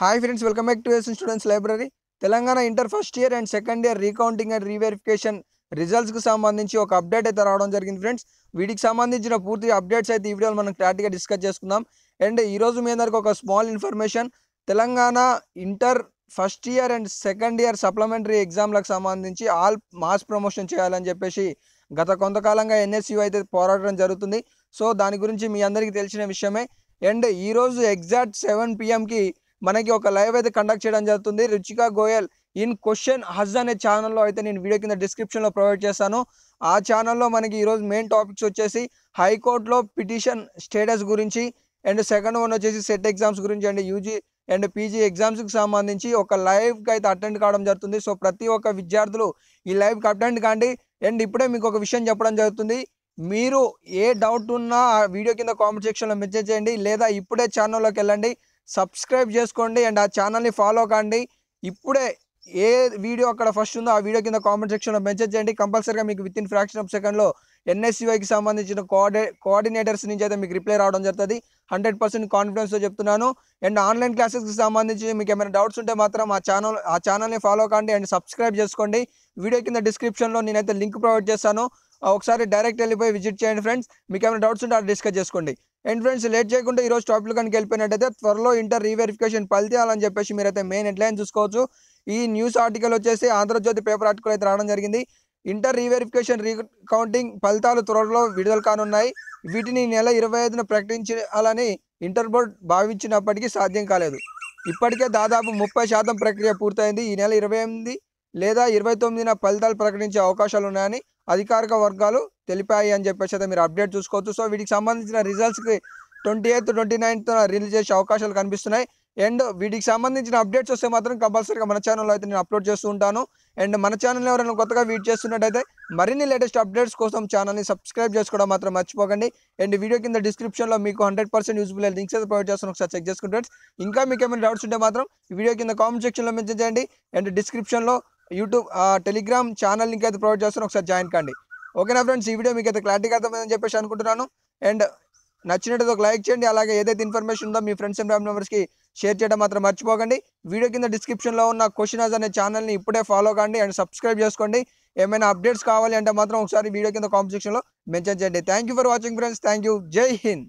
hi friends welcome back to S students library Telangana inter first year and second year recounting and reverification రిజల్ట్స్కి సంబంధించి ఒక update అయితే రావడం జరిగింది ఫ్రెండ్స్ వీటికి సంబంధించిన పూర్తి అప్డేట్స్ అయితే ఈ వీడియోలో మనం క్లారిటీగా డిస్కస్ చేసుకుందాం అండ్ ఈరోజు మీ అందరికీ ఒక small information Telangana inter first year and second year supplementary ఎగ్జామ్లకు సంబంధించి ఆల్ మాస్ ప్రమోషన్ చేయాలని చెప్పేసి గత కొంతకాలంగా ఎన్ఎస్యూ అయితే పోరాడడం జరుగుతుంది సో దాని గురించి మీ అందరికీ తెలిసిన విషయమే అండ్ ఈరోజు ఎగ్జాక్ట్ సెవెన్ పిఎంకి మనకి ఒక లైవ్ అయితే కండక్ట్ చేయడం జరుగుతుంది రుచికా గోయల్ ఇన్ క్వశ్చన్ హజ్ అనే ఛానల్లో అయితే నేను వీడియో కింద డిస్క్రిప్షన్లో ప్రొవైడ్ చేశాను ఆ ఛానల్లో మనకి ఈరోజు మెయిన్ టాపిక్స్ వచ్చేసి హైకోర్టులో పిటిషన్ స్టేటస్ గురించి అండ్ సెకండ్ వన్ వచ్చేసి సెట్ ఎగ్జామ్స్ గురించి అండ్ యూజీ అండ్ పీజీ ఎగ్జామ్స్కి సంబంధించి ఒక లైవ్కి అయితే అటెండ్ కావడం జరుగుతుంది సో ప్రతి ఒక్క విద్యార్థులు ఈ లైవ్కి అటెండ్ కాండి అండ్ ఇప్పుడే మీకు ఒక విషయం చెప్పడం జరుగుతుంది మీరు ఏ డౌట్ ఉన్నా వీడియో కింద కామెంట్ సెక్షన్లో మెసేజ్ చేయండి లేదా ఇప్పుడే ఛానల్లోకి వెళ్ళండి సబ్స్క్రైబ్ చేసుకోండి అండ్ ఆ ఛానల్ని ఫాలో కాండి ఇప్పుడే ఏ వీడియో అక్కడ ఫస్ట్ ఉందో ఆ వీడియో కింద కామెంట్ సెక్షన్లో మెసేజ్ చేయండి కంపల్సరీగా మీకు విత్ ఇన్ ఫ్రాక్షన్ ఆఫ్ సెకండ్లో ఎన్ఎస్సివైకి సంబంధించిన కోఆర్డి కోఆర్డినేటర్స్ నుంచి అయితే మీకు రిప్లై రావడం జరుగుతుంది హండ్రెడ్ పర్సెంట్ కాన్ఫిడెన్స్తో చెప్తున్నాను అండ్ ఆన్లైన్ క్లాసెస్కి సంబంధించి మీకు ఏమైనా డౌట్స్ ఉంటే మాత్రం ఆ ఛానల్ ఆ ఛానల్ని ఫాలో కాండి అండ్ సబ్స్క్రైబ్ చేసుకోండి వీడియో కింద డిస్క్రిప్షన్లో నేనైతే లింక్ ప్రొవైడ్ చేస్తాను ఒకసారి డైరెక్ట్ వెళ్ళిపోయి విజిట్ చేయండి ఫ్రెండ్స్ మీకు ఏమైనా డౌట్స్ ఉంటే అది డిస్కస్ చేసుకోండి అండ్ ఫ్రెండ్స్ లేట్ చేయకుండా ఈరోజు టాపిక్ కనుక వెళ్ళిపోయినట్టయితే త్వరలో ఇంటర్ రీవెరిఫికేషన్ ఫలితాలని చెప్పేసి మీరైతే మెయిన్ హెడ్లైన్ చూసుకోవచ్చు ఈ న్యూస్ ఆర్టికల్ వచ్చేసి ఆంధ్రజ్యోతి పేపర్ ఆర్టికల్ అయితే రావడం జరిగింది ఇంటర్ రీవెరిఫికేషన్ రీకౌంటింగ్ ఫలితాలు త్వరలో విడుదల కానున్నాయి వీటిని నెల ఇరవై ఐదున ప్రకటించాలని ఇంటర్ బోర్డ్ భావించినప్పటికీ సాధ్యం కాలేదు ఇప్పటికే దాదాపు ముప్పై శాతం ప్రక్రియ పూర్తయింది ఈ నెల ఇరవై ఎనిమిది లేదా ఇరవై తొమ్మిదిన ఫలితాలు ప్రకటించే అవకాశాలు ఉన్నాయని అధికారిక వర్గాలు తెలిపాయి అని చెప్పేసి అయితే మీరు అప్డేట్ చూసుకోవచ్చు సో వీటికి సంబంధించిన రిజల్ట్స్కి twenty eighth twenty ninth release చేసే అవకాశాలు కనిపిస్తున్నాయి అండ్ వీటికి సంబంధించిన అప్డేట్స్ వస్తే మాత్రం కంపల్సరీగా మన ఛానల్లో అయితే నేను అప్లోడ్ చేస్తూ ఉంటాను అండ్ మన ఛానల్ ఎవరైనా కొత్తగా వీట్ చేస్తున్నట్టయితే మరిన్ని లేటెస్ట్ అప్డేట్స్ కోసం ఛానల్ని సబ్స్క్రైబ్ చేసుకోవడం మాత్రం మర్చిపోకండి అండ్ వీడియో కింద డిస్క్రిప్షన్లో మీకు హండ్రెడ్ పర్సెంట్ యూజ్ఫుల్ లింక్స్ అయితే ప్రొవైడ్ చేస్తాను ఒకసారి చెక్ చేసుకుంటే ఇంకా మీకు ఏమైనా డౌట్స్ ఉంటే మాత్రం వీడియో కింద కామెంట్ సెక్షన్లో మెన్షన్ చేయండి అండ్ డిస్క్రిప్షన్లో యూట్యూబ్ టెలిగ్రామ్ ఛానల్ లింక్ అయితే ప్రొవైడ్ చేస్తాను ఒకసారి జాయిన్ కండి ఓకేనా ఫ్రెండ్స్ ఈ వీడియో మీకు అయితే క్లారిటీగా అర్థమైందని చెప్పేసి అనుకుంటున్నాను అండ్ నచ్చినట్టు ఒక లైక్ చేయండి అలాగే ఏదైతే ఇన్ఫర్మేషన్ ఉందో మీ ఫ్రెండ్స్ అండ్ ఫ్యామిలీ మెంబర్స్కి షేర్ చేయడం మాత్రం మర్చిపోకండి వీడియో కింద డిస్క్రిప్షన్లో ఉన్న క్వశ్చనర్స్ అనే ఛానల్ని ఇప్పుడే ఫాలో కండి అండ్ సబ్స్క్రైబ్ చేసుకోండి ఏమైనా అప్డేట్స్ కావాలి అంటే మాత్రం ఒకసారి వీడియో కింద కామెంట్ సెక్షన్లో మెన్షన్ చేయండి thank for watching friends thank జై హింద్